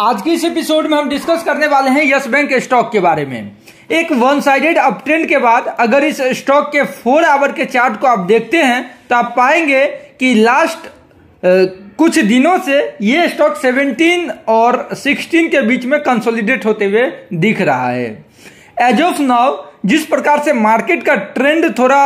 आज के इस एपिसोड में हम डिस्कस करने वाले हैं यस बैंक स्टॉक के बारे में एक वन साइडेड अप ट्रेंड के बाद अगर इस स्टॉक के फोर आवर के चार्ट को आप देखते हैं तो आप पाएंगे कि लास्ट कुछ दिनों से ये स्टॉक 17 और 16 के बीच में कंसोलिडेट होते हुए दिख रहा है एज ऑफ नाउ जिस प्रकार से मार्केट का ट्रेंड थोड़ा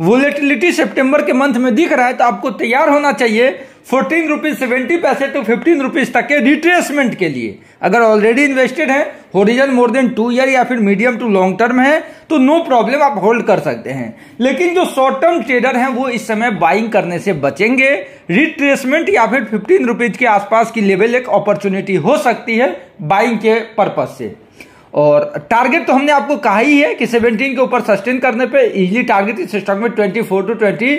वोलेटिलिटी सितंबर के मंथ में दिख रहा है तो आपको तैयार होना चाहिए फोर्टीन रुपीज सेवेंटी पैसे टू तो फिफ्टीन रुपीज तक के रिट्रेसमेंट के लिए अगर ऑलरेडी इन्वेस्टेड है horizon more than two year या फिर मीडियम टू लॉन्ग टर्म है तो नो प्रॉब्लम आप होल्ड कर सकते हैं लेकिन जो शॉर्ट टर्म ट्रेडर हैं वो इस समय बाइंग करने से बचेंगे रिट्रेसमेंट या फिर फिफ्टीन रुपीज के आसपास की लेवल एक अपॉर्चुनिटी हो सकती है बाइंग के पर्पज से और टारगेट तो हमने आपको कहा ही है कि सेवनटीन के ऊपर सस्टेन करने पर इजिली टारगेट इस स्टॉक में ट्वेंटी टू ट्वेंटी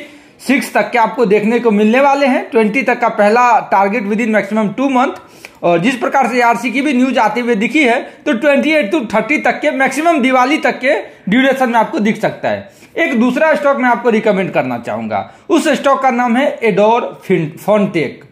सिक्स तक के आपको देखने को मिलने वाले हैं ट्वेंटी तक का पहला target within maximum two month और जिस प्रकार से आरसी e की भी न्यूज आते हुए दिखी है तो ट्वेंटी एट टू थर्टी तक के मैक्सिमम दिवाली तक के ड्यूरेशन में आपको दिख सकता है एक दूसरा स्टॉक मैं आपको रिकमेंड करना चाहूंगा उस स्टॉक का नाम है Ador Fontech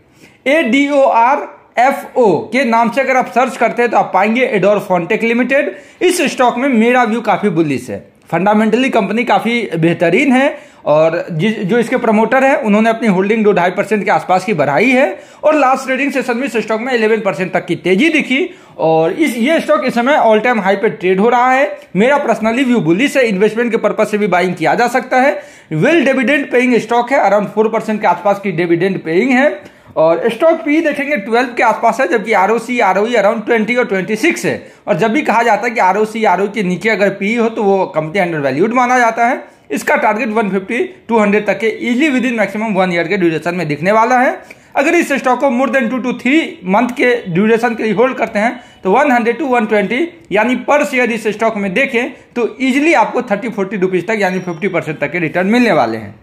A D O R F O के नाम से अगर आप सर्च करते हैं तो आप पाएंगे एडोर फोनटेक लिमिटेड इस स्टॉक में मेरा व्यू काफी बुलिस है फंडामेंटली कंपनी काफ़ी बेहतरीन है और जिस जो इसके प्रमोटर हैं उन्होंने अपनी होल्डिंग दो ढाई परसेंट के आसपास की बढ़ाई है और लास्ट ट्रेडिंग सेशन में इस स्टॉक में इलेवन परसेंट तक की तेजी दिखी और इस ये स्टॉक इस समय ऑल टाइम हाई पे ट्रेड हो रहा है मेरा पर्सनली व्यू बुलिस है इन्वेस्टमेंट के पर्पज से भी बाइंग किया जा सकता है वेल डिविडेंड पेइंग स्टॉक है अराउंड फोर परसेंट के आसपास की डिविडेंड पेइंग है और स्टॉक पी देखेंगे 12 के आसपास है जबकि R O C R O around twenty और 26 है और जब भी कहा जाता है कि आर ओ सी आर ओ के नीचे अगर पी हो तो वो कंपनी अंडर वैल्यूड माना जाता है इसका टारगेट 150 हंड्रेड तक के easily within maximum one year के ड्यूरेशन में दिखने वाला है अगर इस स्टॉक को more than two two three month के ड्यूरेशन के लिए होल्ड करते हैं तो 100 टू 120 यानी पर शेयर इस स्टॉक में देखें तो इजीली आपको 30 40 रुपीज़ तक यानी 50 परसेंट तक के रिटर्न मिलने वाले हैं